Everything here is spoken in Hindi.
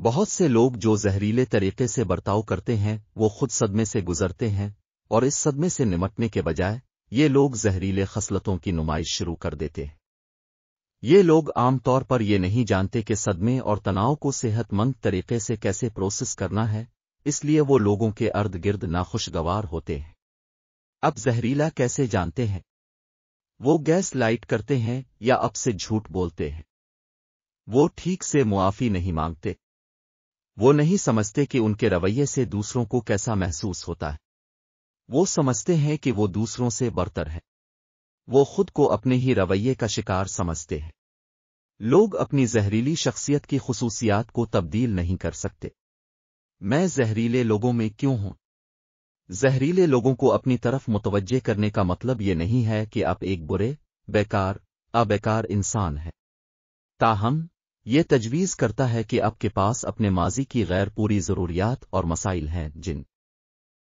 बहुत से लोग जो जहरीले तरीके से बर्ताव करते हैं वो खुद सदमे से गुजरते हैं और इस सदमे से निमटने के बजाय ये लोग जहरीले खसलतों की नुमाइश शुरू कर देते हैं ये लोग आमतौर पर ये नहीं जानते कि सदमे और तनाव को सेहतमंद तरीके से कैसे प्रोसेस करना है इसलिए वो लोगों के अर्द गिर्द नाखुशगवार होते हैं अब जहरीला कैसे जानते हैं वो गैस लाइट करते हैं या अब से झूठ बोलते हैं वो ठीक से मुआफ़ी नहीं मांगते वो नहीं समझते कि उनके रवैये से दूसरों को कैसा महसूस होता है वो समझते हैं कि वो दूसरों से बरतर है वो खुद को अपने ही रवैये का शिकार समझते हैं लोग अपनी जहरीली शख्सियत की खसूसियात को तब्दील नहीं कर सकते मैं जहरीले लोगों में क्यों हूं जहरीले लोगों को अपनी तरफ मुतवजे करने का मतलब ये नहीं है कि आप एक बुरे बेकार अबेकार इंसान हैं ताहम ये तजवीज़ करता है कि आपके पास अपने माजी की गैर पूरी ज़रूरियात और मसाइल हैं जिन